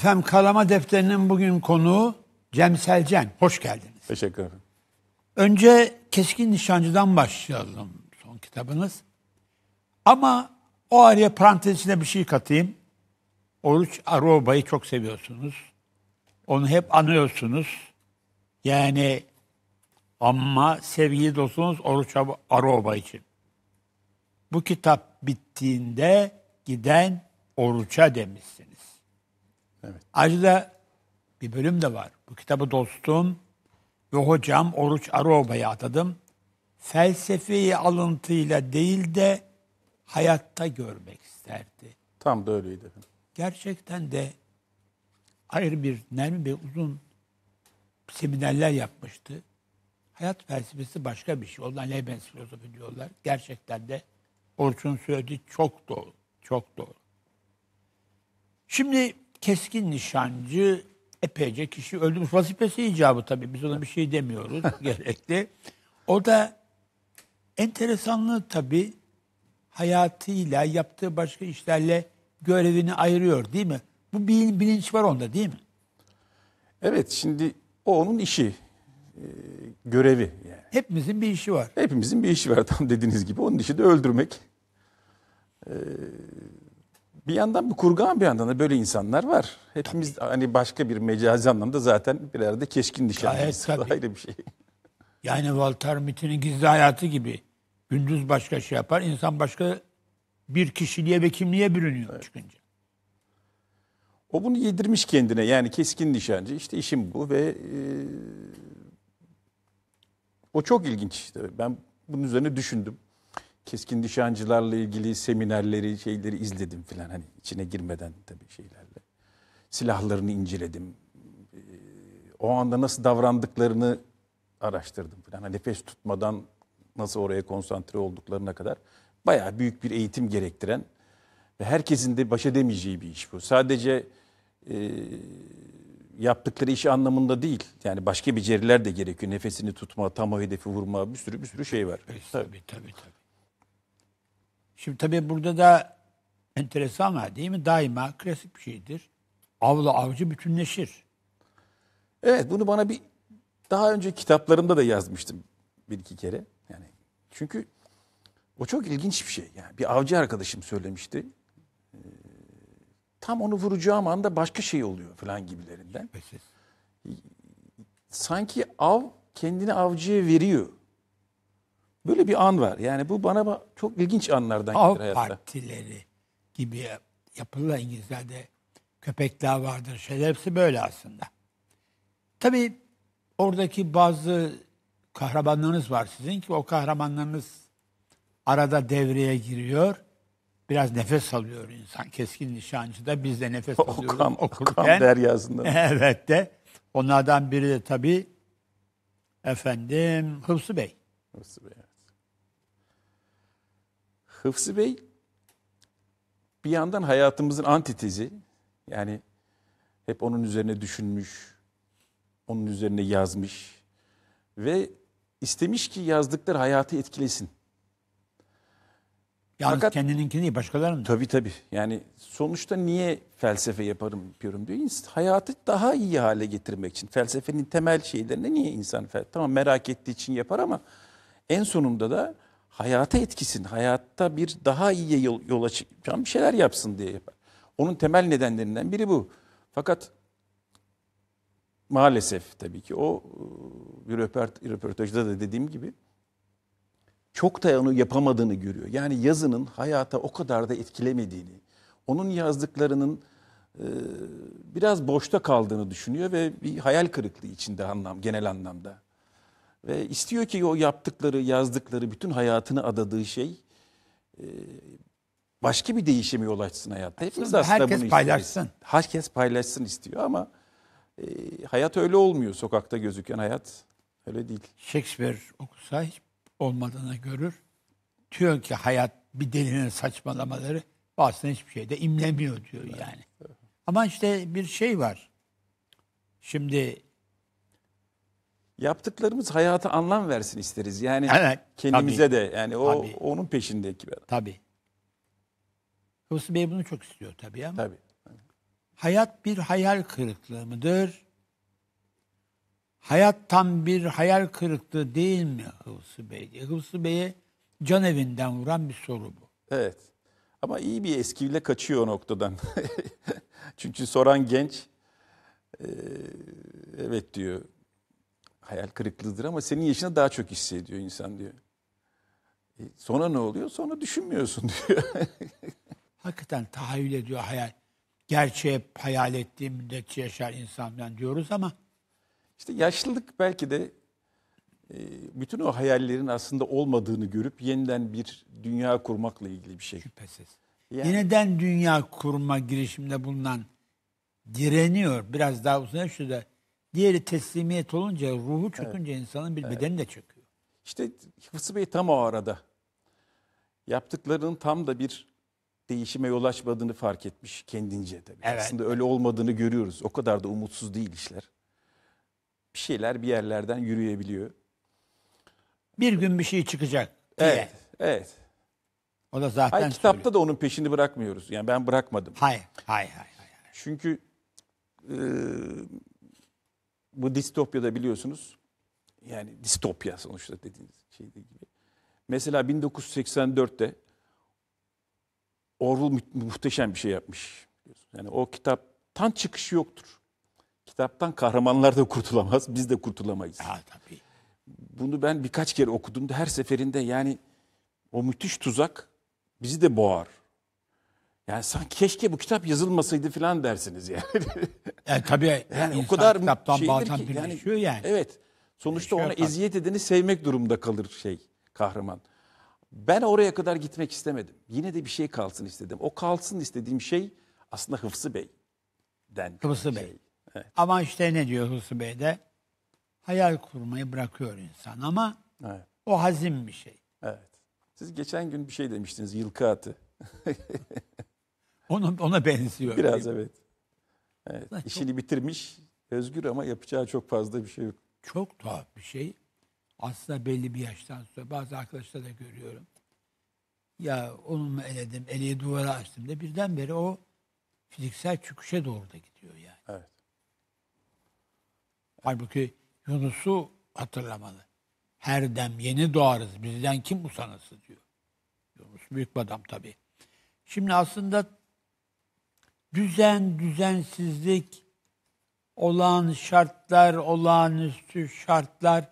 Efendim Karama Defteri'nin bugün konuğu Cem Selcen. Hoş geldiniz. Teşekkür ederim. Önce Keskin Nişancı'dan başlayalım son kitabınız. Ama o araya parantez içine bir şey katayım. Oruç Aroba'yı çok seviyorsunuz. Onu hep anıyorsunuz. Yani ama sevgili dostunuz Oruç Aroba için. Bu kitap bittiğinde giden oruça demişsin. Evet. Ayrıca bir bölüm de var. Bu kitabı dostum ve hocam Oruç Aroba'ya atadım. Felsefeyi alıntıyla değil de hayatta görmek isterdi. Tam da öyleydi efendim. Gerçekten de ayrı bir Nermin Bey uzun seminerler yapmıştı. Hayat felsefesi başka bir şey. Ondan Leibniz filozofu diyorlar. Gerçekten de Orçun söyledi çok doğru. Çok doğru. Şimdi keskin nişancı epeyce kişi öldürmüş. Vazifesi icabı tabii. Biz ona bir şey demiyoruz gerekli. O da enteresanlığı tabii hayatıyla, yaptığı başka işlerle görevini ayırıyor değil mi? Bu bir bilinç var onda değil mi? Evet şimdi o onun işi, e, görevi yani. Hepimizin bir işi var. Hepimizin bir işi var tam dediğiniz gibi. Onun işi de öldürmek. E, bir yandan bir kurgan bir yandan da böyle insanlar var. Hepimiz tabii. hani başka bir mecazi anlamda zaten bir arada keskin nişanlıyız. Evet, Ayrı bir şey. Yani Walter Mitty'nin gizli hayatı gibi. Gündüz başka şey yapar, insan başka bir kişiliğe ve kimliğe bürünüyor evet. çıkınca. O bunu yedirmiş kendine. Yani keskin nişancı. İşte işim bu ve e, o çok ilginç işte. Ben bunun üzerine düşündüm keskin nişancılarla ilgili seminerleri, şeyleri izledim filan hani içine girmeden tabii şeylerle. Silahlarını inceledim. Ee, o anda nasıl davrandıklarını araştırdım filan. Hani nefes tutmadan nasıl oraya konsantre olduklarına kadar bayağı büyük bir eğitim gerektiren ve herkesin de baş edemeyeceği bir iş bu. Sadece e, yaptıkları iş anlamında değil. Yani başka beceriler de gerekiyor. Nefesini tutma, tam o hedefi vurma bir sürü bir sürü şey var. E, tabii tabii tabii. Şimdi tabii burada da enteresan var değil mi? Daima klasik bir şeydir. Avla avcı bütünleşir. Evet bunu bana bir daha önce kitaplarımda da yazmıştım bir iki kere. Yani çünkü o çok ilginç bir şey. Yani bir avcı arkadaşım söylemişti. Ee, tam onu vuracağım anda başka şey oluyor falan gibilerinden. Şüphesiz. Sanki av kendini avcıya veriyor. Böyle bir an var. Yani bu bana çok ilginç anlardan Av gelir hayatta. partileri gibi yapılır İngilizler'de köpekler vardır. Şeyler hepsi böyle aslında. Tabii oradaki bazı kahramanlarınız var sizin ki o kahramanlarınız arada devreye giriyor. Biraz nefes alıyor insan. Keskin nişancı da biz de nefes alıyoruz. Okan okurken. okam deryasında. evet de. Onlardan biri de tabii efendim Hıfzı Bey. Hıfzı Bey. Hıfzı Bey bir yandan hayatımızın antitezi. Yani hep onun üzerine düşünmüş, onun üzerine yazmış ve istemiş ki yazdıkları hayatı etkilesin. Yalnız Fakat, kendininkini değil başkalarının. Tabii tabii. Yani sonuçta niye felsefe yaparım yapıyorum diyor. Hayatı daha iyi hale getirmek için. Felsefenin temel şeylerine niye insan tamam merak ettiği için yapar ama en sonunda da hayata etkisin, hayatta bir daha iyiye yol, yola çıkan bir şeyler yapsın diye yapar. Onun temel nedenlerinden biri bu. Fakat maalesef tabii ki o e, bir röportajda da dediğim gibi çok da onu yapamadığını görüyor. Yani yazının hayata o kadar da etkilemediğini, onun yazdıklarının e, biraz boşta kaldığını düşünüyor ve bir hayal kırıklığı içinde anlam genel anlamda. Ve istiyor ki o yaptıkları, yazdıkları, bütün hayatını adadığı şey e, başka bir değişimi yol açsın hayatta. Hepimiz aslında Herkes bunu paylaşsın. Istiyor. Herkes paylaşsın istiyor ama e, hayat öyle olmuyor. Sokakta gözüken hayat öyle değil. Shakespeare okusa hiç olmadığını görür. Diyor ki hayat bir delinin saçmalamaları aslında hiçbir şeyde imlemiyor diyor yani. Ama işte bir şey var. Şimdi yaptıklarımız hayata anlam versin isteriz. Yani evet, kendimize tabii. de yani o tabii. onun peşindeki bir adam. Tabii. Hüsnü Bey bunu çok istiyor tabii ama. Tabii. Hayat bir hayal kırıklığı mıdır? Hayat tam bir hayal kırıklığı değil mi Hıfzı Bey diye. Bey'e can evinden vuran bir soru bu. Evet. Ama iyi bir eskiyle kaçıyor o noktadan. Çünkü soran genç e, evet diyor hayal kırıklığıdır ama senin yaşına daha çok hissediyor insan diyor. E sonra ne oluyor? Sonra düşünmüyorsun diyor. Hakikaten tahayyül ediyor hayal. gerçeğe hayal ettiği müddetçe yaşar insandan diyoruz ama. işte yaşlılık belki de e, bütün o hayallerin aslında olmadığını görüp yeniden bir dünya kurmakla ilgili bir şey. Şüphesiz. Yani, Yeniden dünya kurma girişiminde bulunan direniyor. Biraz daha uzun şu da Diğeri teslimiyet olunca, ruhu çökünce evet. insanın bir bedeni evet. de çöküyor. İşte Hıfzı Bey tam o arada. Yaptıklarının tam da bir değişime yol açmadığını fark etmiş kendince tabii. Evet. Aslında öyle olmadığını görüyoruz. O kadar da umutsuz değil işler. Bir şeyler bir yerlerden yürüyebiliyor. Bir gün bir şey çıkacak. Diye. Evet, evet. O da zaten hayır, kitapta söylüyor. da onun peşini bırakmıyoruz. Yani ben bırakmadım. Hayır, hayır, hayır. hayır. Çünkü e, bu distopya da biliyorsunuz yani distopya sonuçta dediğiniz şey gibi. Mesela 1984'te Orwell mu muhteşem bir şey yapmış. Yani o kitaptan çıkış yoktur. Kitaptan kahramanlar da kurtulamaz, biz de kurtulamayız. Ha, tabii. Bunu ben birkaç kere okudum da her seferinde yani o müthiş tuzak bizi de boğar. Yani sanki keşke bu kitap yazılmasaydı falan dersiniz yani. yani e, tabii yani o kadar kitaptan bazen ki, yani, yani. Evet. Sonuçta ona tabii. eziyet edeni sevmek durumunda kalır şey kahraman. Ben oraya kadar gitmek istemedim. Yine de bir şey kalsın istedim. O kalsın istediğim şey aslında Hıfsı Bey. Den Hıfsı Bey. Evet. Ama işte ne diyor Hıfsı Bey de? Hayal kurmayı bırakıyor insan ama evet. o hazin bir şey. Evet. Siz geçen gün bir şey demiştiniz yılkı atı. Onun, ona benziyor. Biraz evet. evet. Çok, işini bitirmiş, özgür ama yapacağı çok fazla bir şey yok. Çok tuhaf bir şey. Aslında belli bir yaştan sonra bazı arkadaşlar da görüyorum. Ya onu mu eledim, eliye duvara açtım da birdenbire o fiziksel çöküşe doğru da gidiyor yani. Evet. Halbuki Yunus'u hatırlamalı. Her dem yeni doğarız, bizden kim usanası diyor. Yunus büyük adam tabii. Şimdi aslında düzen, düzensizlik, olağan şartlar, olağanüstü şartlar.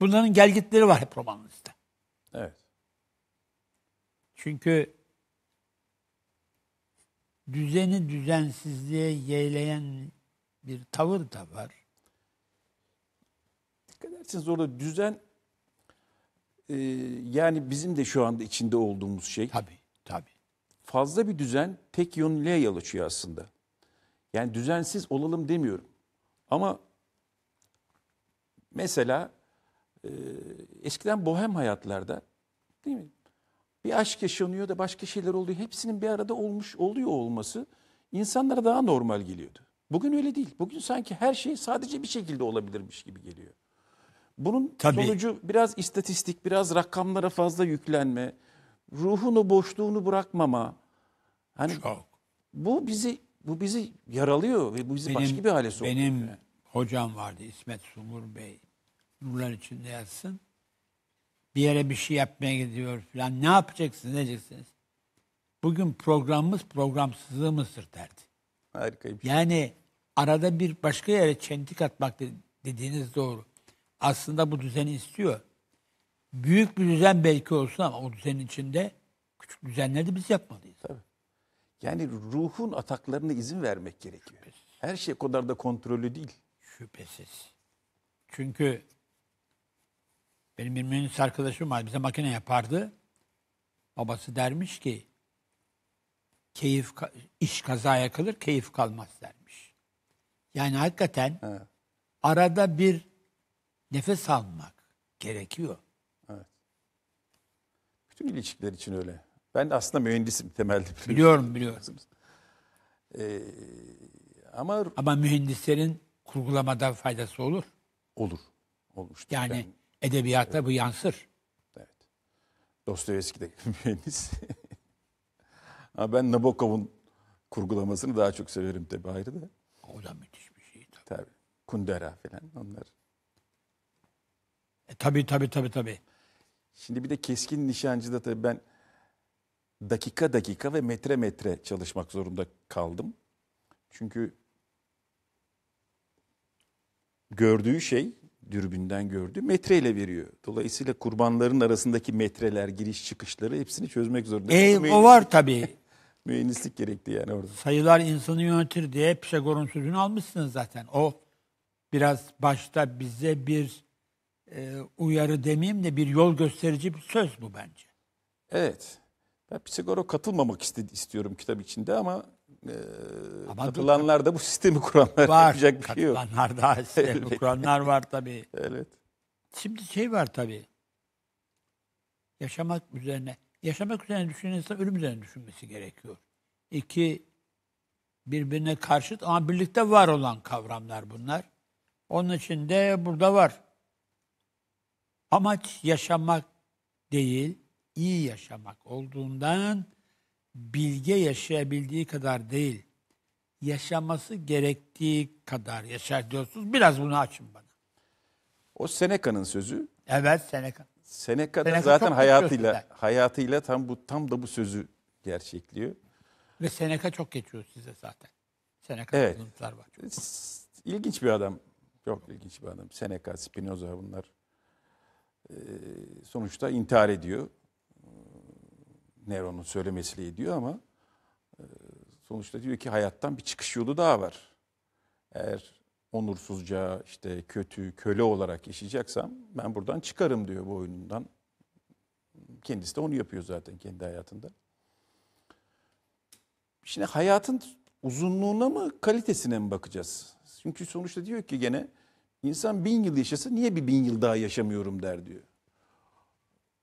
Bunların gelgitleri var hep romanınızda. Evet. Çünkü düzeni düzensizliğe yeğleyen bir tavır da var. Dikkat ederseniz orada düzen e, yani bizim de şu anda içinde olduğumuz şey. Tabii fazla bir düzen tek yönlüye yol açıyor aslında. Yani düzensiz olalım demiyorum. Ama mesela e, eskiden bohem hayatlarda değil mi? Bir aşk yaşanıyor da başka şeyler oluyor. Hepsinin bir arada olmuş oluyor olması insanlara daha normal geliyordu. Bugün öyle değil. Bugün sanki her şey sadece bir şekilde olabilirmiş gibi geliyor. Bunun Tabii. sonucu biraz istatistik, biraz rakamlara fazla yüklenme, ruhunu boşluğunu bırakmama, Hani Çok. bu bizi bu bizi yaralıyor ve bu bizi benim, başka bir hale sokuyor. Benim yani. hocam vardı İsmet Sumur Bey. Nurlar içinde yatsın. Bir yere bir şey yapmaya gidiyor falan. Ne yapacaksınız, ne edeceksiniz? Bugün programımız programsızlığımızdır derdi. Harika Harikaymış. Yani arada bir başka yere çentik atmak dediğiniz doğru. Aslında bu düzeni istiyor. Büyük bir düzen belki olsun ama o düzenin içinde küçük düzenleri de biz yapmalıyız. Tabii. Yani ruhun ataklarına izin vermek gerekiyor. Şüphesiz. Her şey kadar da kontrollü değil. Şüphesiz. Çünkü benim bir mühendis arkadaşım var. Bize makine yapardı. Babası dermiş ki keyif iş kazaya kalır, keyif kalmaz dermiş. Yani hakikaten evet. arada bir nefes almak gerekiyor. Evet. Bütün ilişkiler için öyle. Ben aslında mühendisim temelde. Biliyorum biliyorum. Ee, ama Ama mühendislerin kurgulamada faydası olur. olur. Olmuştur. Yani Ben- edebiyata bu yansır. Evet. Dostoyevski de mühendis. Ama ben Nabokov'un kurgulamasını daha çok severim tabii ayrı da. O da müthiş bir şey. Tabii. Tabii. Kundera falan onlar. E, tabii tabii tabii tabii. Şimdi bir de keskin nişancı da tabii ben dakika dakika ve metre metre çalışmak zorunda kaldım. Çünkü gördüğü şey dürbünden gördüğü metreyle veriyor. Dolayısıyla kurbanların arasındaki metreler, giriş çıkışları hepsini çözmek zorunda. E, o var tabii. mühendislik gerekti yani orada. Sayılar insanı yönetir diye Pisagor'un sözünü almışsınız zaten. O biraz başta bize bir e, uyarı demeyeyim de bir yol gösterici bir söz bu bence. Evet. Ben Pisagor'a katılmamak ist- istiyorum kitap içinde ama, e, Ama katılanlar da bu sistemi kuranlar var. yapacak bir şey yok. Katılanlar da sistemi kuranlar var tabii. Evet. Şimdi şey var tabii. Yaşamak üzerine. Yaşamak üzerine düşünen ölüm üzerine düşünmesi gerekiyor. İki, birbirine karşıt ama birlikte var olan kavramlar bunlar. Onun için de burada var. Amaç yaşamak değil, iyi yaşamak olduğundan bilge yaşayabildiği kadar değil, yaşaması gerektiği kadar yaşar diyorsunuz. Biraz bunu açın bana. O Seneca'nın sözü. Evet Seneca. Seneca, Seneca zaten hayatıyla ben. hayatıyla tam bu tam da bu sözü gerçekliyor. Ve Seneca çok geçiyor size zaten. Seneca evet. var. Çok. E, ilginç bir adam. Çok ilginç bir adam. Seneca, Spinoza bunlar e, sonuçta intihar ediyor. Nero'nun söylemesiyle diyor ama e, sonuçta diyor ki hayattan bir çıkış yolu daha var. Eğer onursuzca işte kötü köle olarak yaşayacaksam ben buradan çıkarım diyor bu oyunundan. Kendisi de onu yapıyor zaten kendi hayatında. Şimdi hayatın uzunluğuna mı kalitesine mi bakacağız? Çünkü sonuçta diyor ki gene insan bin yıl yaşasa niye bir bin yıl daha yaşamıyorum der diyor.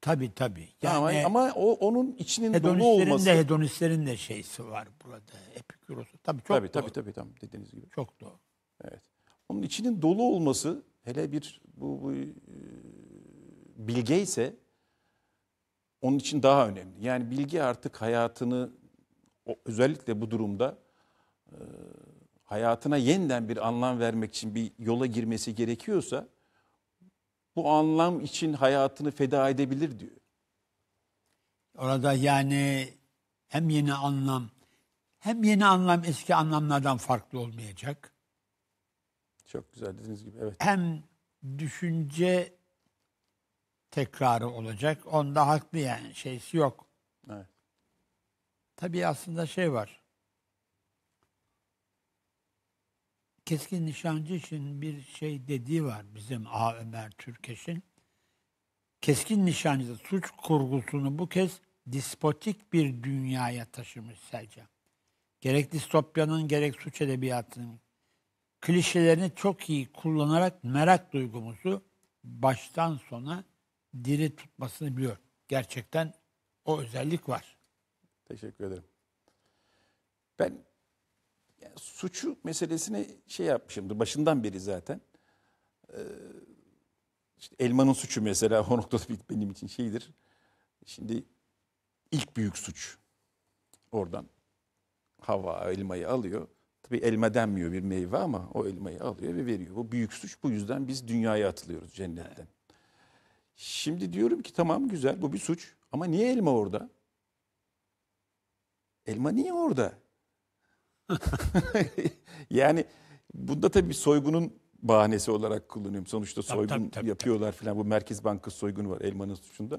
Tabii tabii. Yani, ama, ama o, onun içinin dolu olması. de hedonistlerin de şeysi var burada. Epikuros. Tabii çok tabii, doğru. Tabii tabii tam dediğiniz gibi. Çok doğru. Evet. Onun içinin dolu olması hele bir bu, bu e, bilge ise onun için daha önemli. Yani bilgi artık hayatını özellikle bu durumda e, hayatına yeniden bir anlam vermek için bir yola girmesi gerekiyorsa bu anlam için hayatını feda edebilir diyor. Orada yani hem yeni anlam hem yeni anlam eski anlamlardan farklı olmayacak. Çok güzel dediğiniz gibi evet. Hem düşünce tekrarı olacak. Onda haklı yani şeysi yok. Evet. Tabii aslında şey var. keskin nişancı için bir şey dediği var bizim A. Ömer Türkeş'in. Keskin nişancıda suç kurgusunu bu kez dispotik bir dünyaya taşımış sadece. Gerek distopyanın gerek suç edebiyatının klişelerini çok iyi kullanarak merak duygumuzu baştan sona diri tutmasını biliyor. Gerçekten o özellik var. Teşekkür ederim. Ben yani suçu meselesini şey yapmışımdır başından beri zaten. Ee, işte elmanın suçu mesela o noktada benim için şeydir. Şimdi ilk büyük suç oradan hava elmayı alıyor. Tabii elma denmiyor bir meyve ama o elmayı alıyor ve veriyor. Bu büyük suç bu yüzden biz dünyaya atılıyoruz cennetten. Şimdi diyorum ki tamam güzel bu bir suç ama niye elma orada? Elma niye orada? yani bunda tabii soygunun bahanesi olarak kullanıyorum. Sonuçta soygun tabii, tabii, tabii, yapıyorlar falan. Bu Merkez Bankası soygunu var Elman'ın suçunda.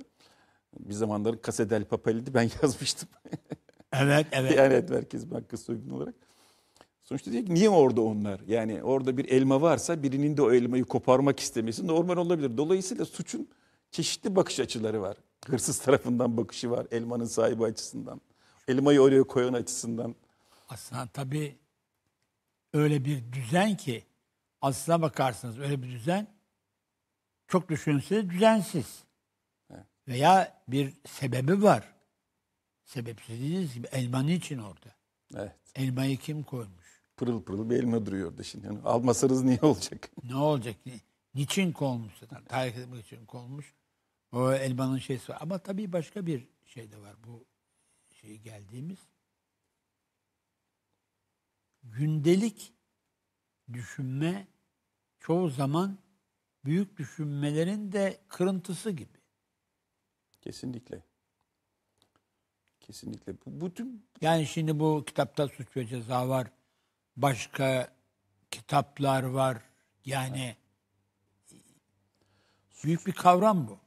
Bir zamanlar Kasedel Papeli'di ben yazmıştım. evet, evet. Yani evet, Merkez Bankası soygunu olarak. Sonuçta diyecek niye orada onlar? Yani orada bir elma varsa birinin de o elmayı koparmak istemesi normal olabilir. Dolayısıyla suçun çeşitli bakış açıları var. Hırsız tarafından bakışı var elmanın sahibi açısından. Elmayı oraya koyan açısından. Aslında tabii öyle bir düzen ki aslına bakarsınız öyle bir düzen çok düşünseniz düzensiz. Veya bir sebebi var. Sebepsiz dediğiniz gibi elma niçin orada? Evet. Elmayı kim koymuş? Pırıl pırıl bir elma duruyor orada şimdi. Yani almasanız niye olacak? ne olacak? Niçin konmuş? Tarih etmek için konmuş. O elmanın şeysi var. Ama tabii başka bir şey de var. Bu şey geldiğimiz gündelik düşünme çoğu zaman büyük düşünmelerin de kırıntısı gibi. Kesinlikle. Kesinlikle. Bu, bütün. Yani şimdi bu kitapta suç ve ceza var. Başka kitaplar var. Yani evet. büyük bir kavram bu.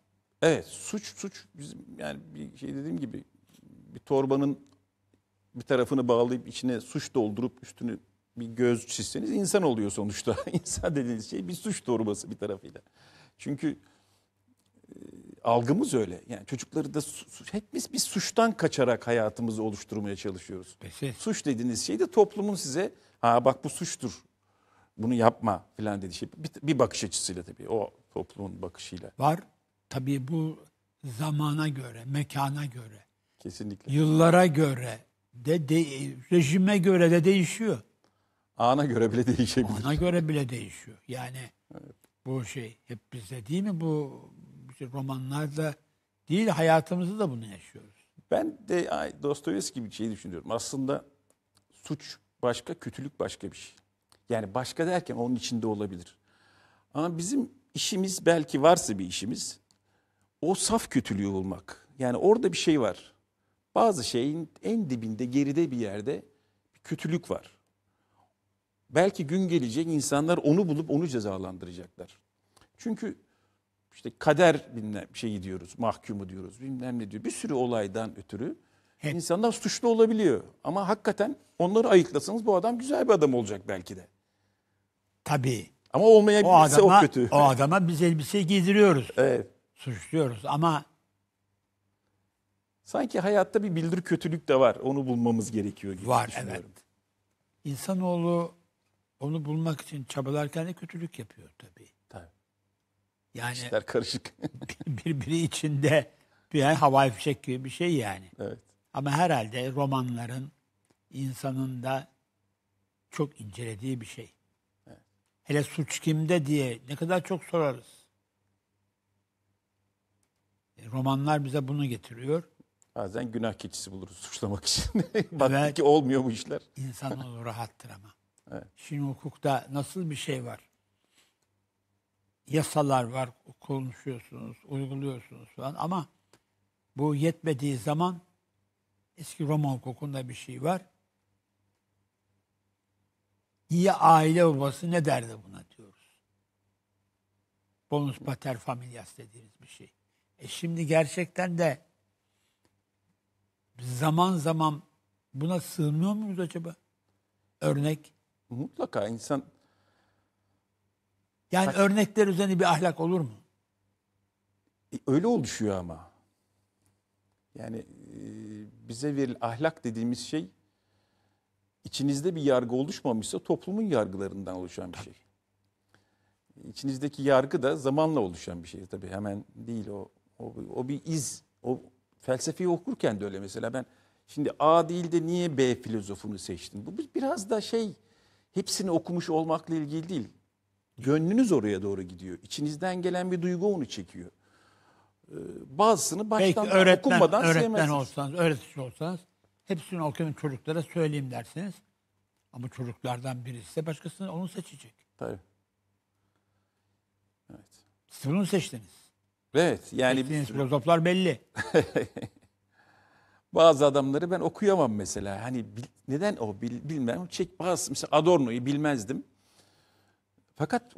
Evet, suç suç bizim yani bir şey dediğim gibi bir torbanın bir tarafını bağlayıp içine suç doldurup üstünü bir göz çizseniz insan oluyor sonuçta. insan dediğiniz şey bir suç torbası bir tarafıyla. Çünkü e, algımız öyle. Yani çocukları da hepimiz bir suçtan kaçarak hayatımızı oluşturmaya çalışıyoruz. Peki. Suç dediğiniz şey de toplumun size ha bak bu suçtur. Bunu yapma filan dediği şey. Bir, bir bakış açısıyla tabii o toplumun bakışıyla. Var. Tabii bu zamana göre, mekana göre. Kesinlikle. Yıllara göre de, de rejime göre de değişiyor. Ana göre bile değişebilir. Ana göre bile değişiyor. Yani evet. bu şey hep bize değil mi? Bu işte romanlarda değil hayatımızda da bunu yaşıyoruz. Ben de Dostoyevski gibi bir şey düşünüyorum. Aslında suç başka, kötülük başka bir şey. Yani başka derken onun içinde olabilir. Ama bizim işimiz belki varsa bir işimiz o saf kötülüğü bulmak. Yani orada bir şey var. Bazı şeyin en dibinde, geride bir yerde bir kötülük var. Belki gün gelecek insanlar onu bulup onu cezalandıracaklar. Çünkü işte kader bilmem şeyi diyoruz, mahkumu diyoruz, bilmem ne diyor. Bir sürü olaydan ötürü Hep. insanlar suçlu olabiliyor. Ama hakikaten onları ayıklasanız bu adam güzel bir adam olacak belki de. Tabii. Ama olmayabilirse o, adama, o kötü. O adama biz elbise giydiriyoruz. Evet. Suçluyoruz ama Sanki hayatta bir bildir kötülük de var. Onu bulmamız gerekiyor gibi var, düşünüyorum. Evet. İnsanoğlu onu bulmak için çabalarken de kötülük yapıyor tabii. Tabii. Yani İşler karışık. birbiri içinde bir havai fişek gibi bir şey yani. Evet. Ama herhalde romanların insanın da çok incelediği bir şey. Evet. Hele suç kimde diye ne kadar çok sorarız. E, romanlar bize bunu getiriyor. Bazen günah keçisi buluruz suçlamak için. Baktık ki olmuyor bu işler. İnsan olur rahattır ama. Evet. Şimdi hukukta nasıl bir şey var? Yasalar var, konuşuyorsunuz, uyguluyorsunuz falan ama bu yetmediği zaman eski Roma hukukunda bir şey var. İyi aile babası ne derdi buna diyoruz. Bonus pater familias dediğimiz bir şey. E şimdi gerçekten de zaman zaman buna sığmıyor muyuz acaba? Örnek. Mutlaka insan... Yani Bak, örnekler üzerine bir ahlak olur mu? E, öyle oluşuyor ama. Yani e, bize veril ahlak dediğimiz şey içinizde bir yargı oluşmamışsa toplumun yargılarından oluşan bir şey. İçinizdeki yargı da zamanla oluşan bir şey tabii hemen değil o o, o bir iz o felsefeyi okurken de öyle mesela ben şimdi A değil de niye B filozofunu seçtim? Bu biraz da şey hepsini okumuş olmakla ilgili değil. Gönlünüz oraya doğru gidiyor. İçinizden gelen bir duygu onu çekiyor. Ee, bazısını baştan Peki, öğretmen, okunmadan öğretmen olsanız, öğretici olsanız hepsini okuyun çocuklara söyleyeyim dersiniz. Ama çocuklardan birisi ise başkasını onu seçecek. Tabii. Evet. Siz bunu seçtiniz. Evet yani Bildiğiniz filozoflar belli. bazı adamları ben okuyamam mesela. Hani bil, neden o bil, bilmem. Çek bazı mesela Adorno'yu bilmezdim. Fakat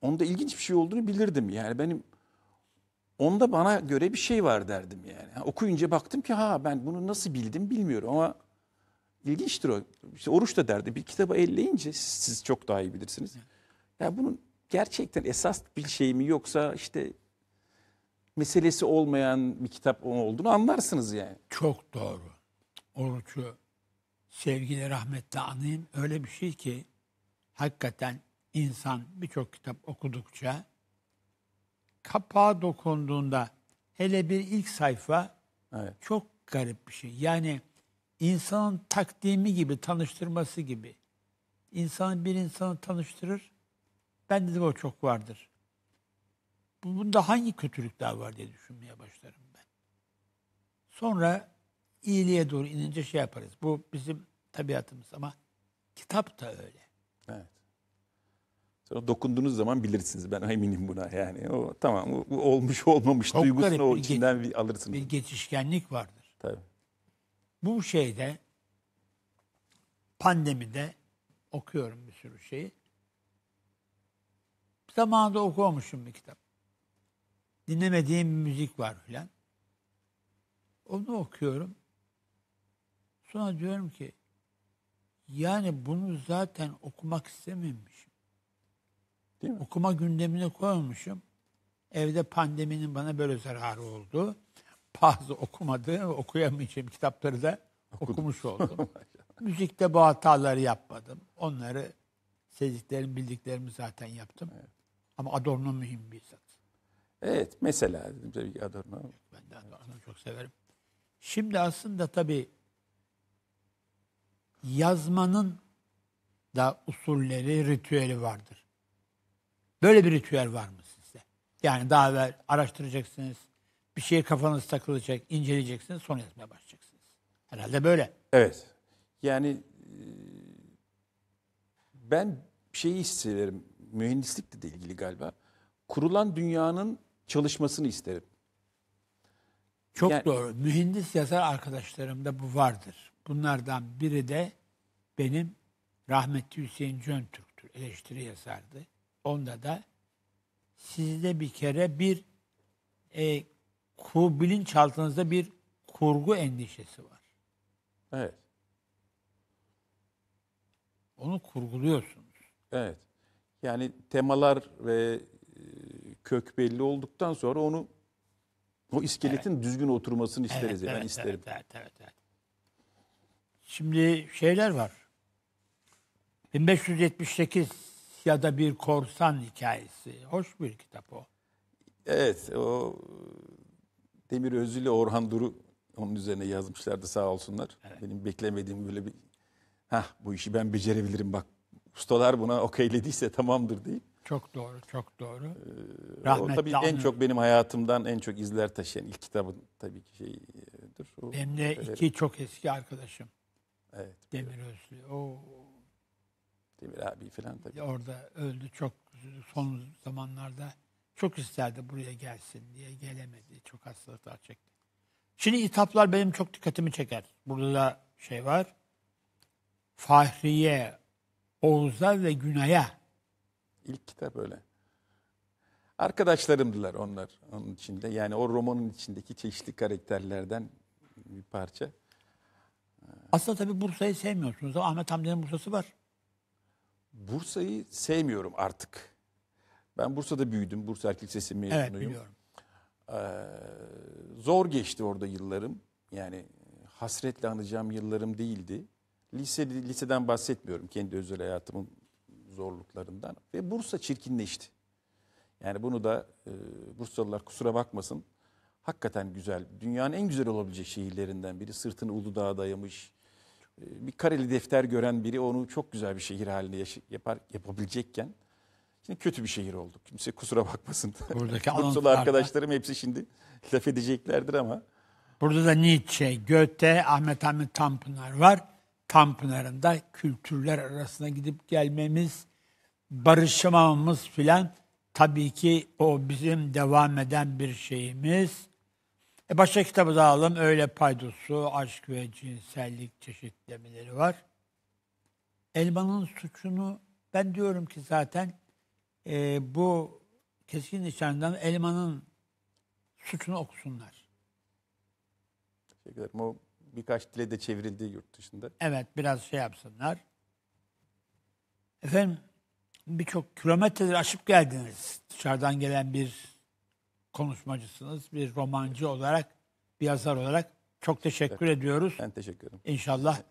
onda ilginç bir şey olduğunu bilirdim. Yani benim onda bana göre bir şey var derdim yani. Okuyunca baktım ki ha ben bunu nasıl bildim bilmiyorum ama ilginçtir o. İşte oruç da derdi. Bir kitabı elleyince siz, siz çok daha iyi bilirsiniz. Ya bunun gerçekten esas bir şey mi yoksa işte meselesi olmayan bir kitap olduğunu anlarsınız yani. Çok doğru. Oruç'u sevgili rahmetle anayım. Öyle bir şey ki hakikaten insan birçok kitap okudukça kapağa dokunduğunda hele bir ilk sayfa evet. çok garip bir şey. Yani insanın takdimi gibi, tanıştırması gibi. İnsan bir insanı tanıştırır. Bende de o çok vardır bunda hangi kötülükler var diye düşünmeye başlarım ben. Sonra iyiliğe doğru inince şey yaparız. Bu bizim tabiatımız ama kitap da öyle. Evet. Sonra dokunduğunuz zaman bilirsiniz. Ben eminim buna yani. O tamam o, olmuş olmamış Çok duygusunu o içinden bir, alırsınız. Bir geçişkenlik vardır. Tabii. Bu şeyde pandemide okuyorum bir sürü şeyi. Zamanında okumuşum bir kitap dinlemediğim müzik var filan. Onu okuyorum. Sonra diyorum ki yani bunu zaten okumak istememişim. Değil mi? Okuma gündemine koymuşum. Evde pandeminin bana böyle zararı oldu. Bazı okumadığım, okuyamayacağım kitapları da Okudum. okumuş oldum. Müzikte bu hataları yapmadım. Onları sevdiklerim, bildiklerimi zaten yaptım. Evet. Ama Adorno mühim bir satır. Evet mesela tabii Adorno. Ben de Adorno'yu çok severim. Şimdi aslında tabii yazmanın da usulleri, ritüeli vardır. Böyle bir ritüel var mı sizde? Yani daha evvel araştıracaksınız, bir şey kafanız takılacak, inceleyeceksiniz, sonra yazmaya başlayacaksınız. Herhalde böyle. Evet. Yani e, ben şeyi hissederim, mühendislikle de ilgili galiba. Kurulan dünyanın çalışmasını isterim. Çok yani, doğru. Mühendis yazar arkadaşlarımda bu vardır. Bunlardan biri de benim rahmetli Hüseyin Cöntürk'tür. Eleştiri yazardı. Onda da sizde bir kere bir e, ku, bilinçaltınızda bir kurgu endişesi var. Evet. Onu kurguluyorsunuz. Evet. Yani temalar ve kök belli olduktan sonra onu o iskeletin evet. düzgün oturmasını isteriz. Evet, yani evet, isterim. Evet, evet, evet, evet. Şimdi şeyler var. 1578 ya da bir korsan hikayesi. Hoş bir kitap o. Evet, o Demir Özü ile Orhan Duru onun üzerine yazmışlardı sağ olsunlar. Evet. Benim beklemediğim böyle bir ha bu işi ben becerebilirim bak ustalar buna okeylediyse tamamdır deyip çok doğru, çok doğru. Ee, Rahmetli o tabii en çok benim hayatımdan en çok izler taşıyan ilk kitabın tabii ki şeydir. O benim de severim. iki çok eski arkadaşım. Evet. Demir Özlü. O Demir abi falan tabii. Orada öldü çok son zamanlarda çok isterdi buraya gelsin diye gelemedi. Çok hastalıklar çekti. Şimdi itaplar benim çok dikkatimi çeker. Burada da şey var. Fahriye, Oğuz'a ve Günay'a İlk kitap öyle. Arkadaşlarımdılar onlar onun içinde. Yani o romanın içindeki çeşitli karakterlerden bir parça. Aslında tabii Bursa'yı sevmiyorsunuz ama Ahmet Hamdi'nin Bursa'sı var. Bursa'yı sevmiyorum artık. Ben Bursa'da büyüdüm. Bursa Erkek Lisesi mezunuyum. Evet biliyorum. Ee, zor geçti orada yıllarım. Yani hasretle anacağım yıllarım değildi. Lise, liseden bahsetmiyorum. Kendi özel hayatımın zorluklarından ve Bursa çirkinleşti. Yani bunu da e, Bursalılar kusura bakmasın. Hakikaten güzel, dünyanın en güzel olabilecek şehirlerinden biri. Sırtını Uludağ'a dayamış, e, bir kareli defter gören biri onu çok güzel bir şehir haline yapar, yapabilecekken Şimdi kötü bir şehir olduk. Kimse kusura bakmasın. Buradaki Bursalı arkadaşlarım hepsi şimdi laf edeceklerdir ama. Burada da Nietzsche, Goethe, Ahmet Hamit Tanpınar var. Tanpınar'ında kültürler arasına gidip gelmemiz, barışmamamız filan tabii ki o bizim devam eden bir şeyimiz. E başka kitabı da alalım. Öyle paydosu, aşk ve cinsellik çeşitlemeleri var. Elmanın suçunu ben diyorum ki zaten e, bu keskin nişandan elmanın suçunu okusunlar. Teşekkür ederim. O birkaç dile de çevrildi yurt dışında. Evet biraz şey yapsınlar. Efendim birçok kilometreleri aşıp geldiniz. Dışarıdan gelen bir konuşmacısınız, bir romancı olarak, bir yazar olarak çok teşekkür evet. ediyoruz. Ben teşekkür ederim. İnşallah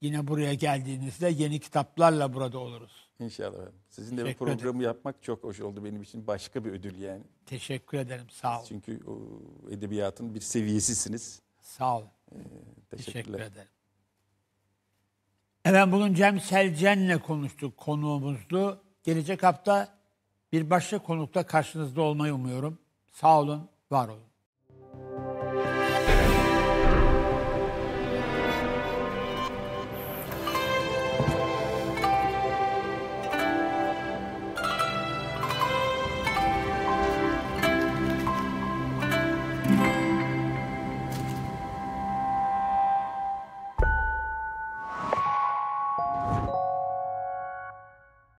yine buraya geldiğinizde yeni kitaplarla burada oluruz. İnşallah. Sizin teşekkür de bu programı ederim. yapmak çok hoş oldu benim için. Başka bir ödül yani. Teşekkür ederim. Sağ olun. Çünkü o edebiyatın bir seviyesisiniz. Sağ olun. Ee, teşekkürler. Teşekkür ederim. Hemen bugün Cem Selcen'le konuştuk konuğumuzdu. Gelecek hafta bir başka konukta karşınızda olmayı umuyorum. Sağ olun, var olun.